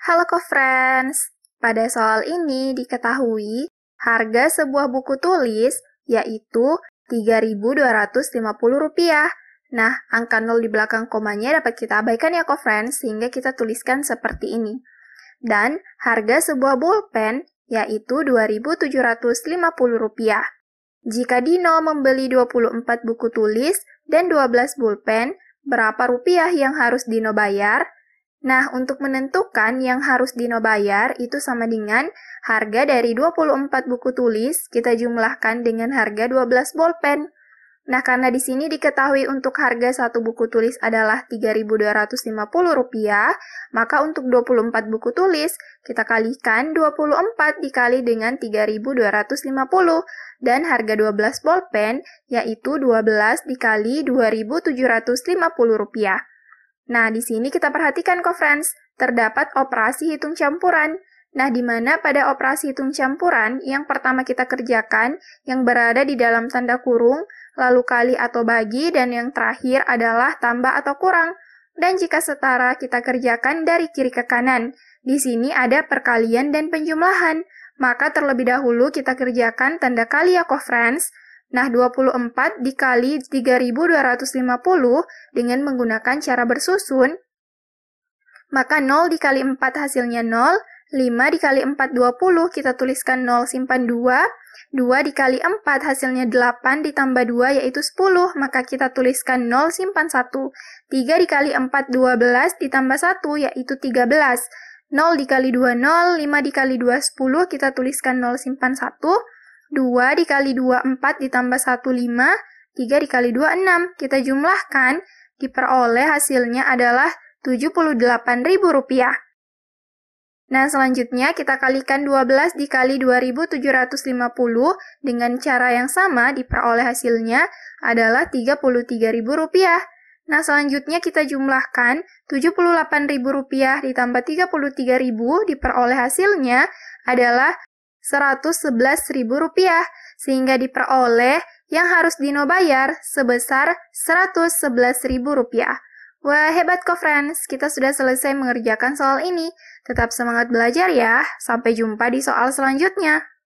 Halo co-friends, pada soal ini diketahui harga sebuah buku tulis yaitu Rp3.250. Nah, angka 0 di belakang komanya dapat kita abaikan ya co-friends sehingga kita tuliskan seperti ini. Dan harga sebuah bolpen yaitu Rp2.750. Jika Dino membeli 24 buku tulis dan 12 bulpen, berapa rupiah yang harus Dino bayar? Nah, untuk menentukan yang harus Dino bayar itu sama dengan harga dari 24 buku tulis kita jumlahkan dengan harga 12 bolpen. Nah, karena di sini diketahui untuk harga satu buku tulis adalah Rp3.250, maka untuk 24 buku tulis kita kalikan 24 dikali dengan 3.250 dan harga 12 bolpen yaitu 12 dikali Rp2.750. Nah, di sini kita perhatikan kok, friends. Terdapat operasi hitung campuran. Nah, di mana pada operasi hitung campuran yang pertama kita kerjakan yang berada di dalam tanda kurung, lalu kali atau bagi, dan yang terakhir adalah tambah atau kurang. Dan jika setara kita kerjakan dari kiri ke kanan. Di sini ada perkalian dan penjumlahan. Maka terlebih dahulu kita kerjakan tanda kali ya, friends. Nah, 24 dikali 3250 dengan menggunakan cara bersusun, maka 0 dikali 4 hasilnya 0, 5 dikali 4 20 kita tuliskan 0 simpan 2, 2 dikali 4 hasilnya 8 ditambah 2 yaitu 10, maka kita tuliskan 0 simpan 1, 3 dikali 4 12 ditambah 1 yaitu 13, 0 dikali 2 0, 5 dikali 2 10 kita tuliskan 0 simpan 1, 2 dikali 2, 4 ditambah 1, 5, 3 dikali 2, 6. Kita jumlahkan, diperoleh hasilnya adalah Rp78.000. Nah, selanjutnya kita kalikan 12 dikali 2750 dengan cara yang sama diperoleh hasilnya adalah Rp33.000. Nah, selanjutnya kita jumlahkan Rp78.000 ditambah Rp33.000 diperoleh hasilnya adalah Rp111.000 sehingga diperoleh yang harus Dino bayar sebesar Rp111.000. Wah, hebat kok friends, kita sudah selesai mengerjakan soal ini. Tetap semangat belajar ya. Sampai jumpa di soal selanjutnya.